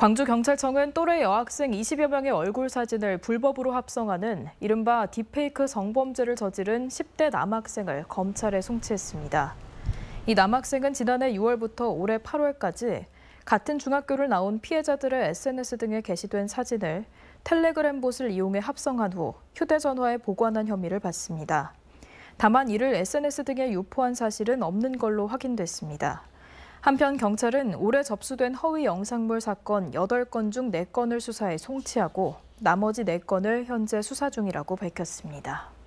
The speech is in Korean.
광주경찰청은 또래 여학생 20여 명의 얼굴 사진을 불법으로 합성하는 이른바 딥페이크 성범죄를 저지른 10대 남학생을 검찰에 송치했습니다. 이 남학생은 지난해 6월부터 올해 8월까지 같은 중학교를 나온 피해자들의 SNS 등에 게시된 사진을 텔레그램 봇을 이용해 합성한 후 휴대전화에 보관한 혐의를 받습니다. 다만 이를 SNS 등에 유포한 사실은 없는 걸로 확인됐습니다. 한편 경찰은 올해 접수된 허위 영상물 사건 8건 중 4건을 수사해 송치하고 나머지 4건을 현재 수사 중이라고 밝혔습니다.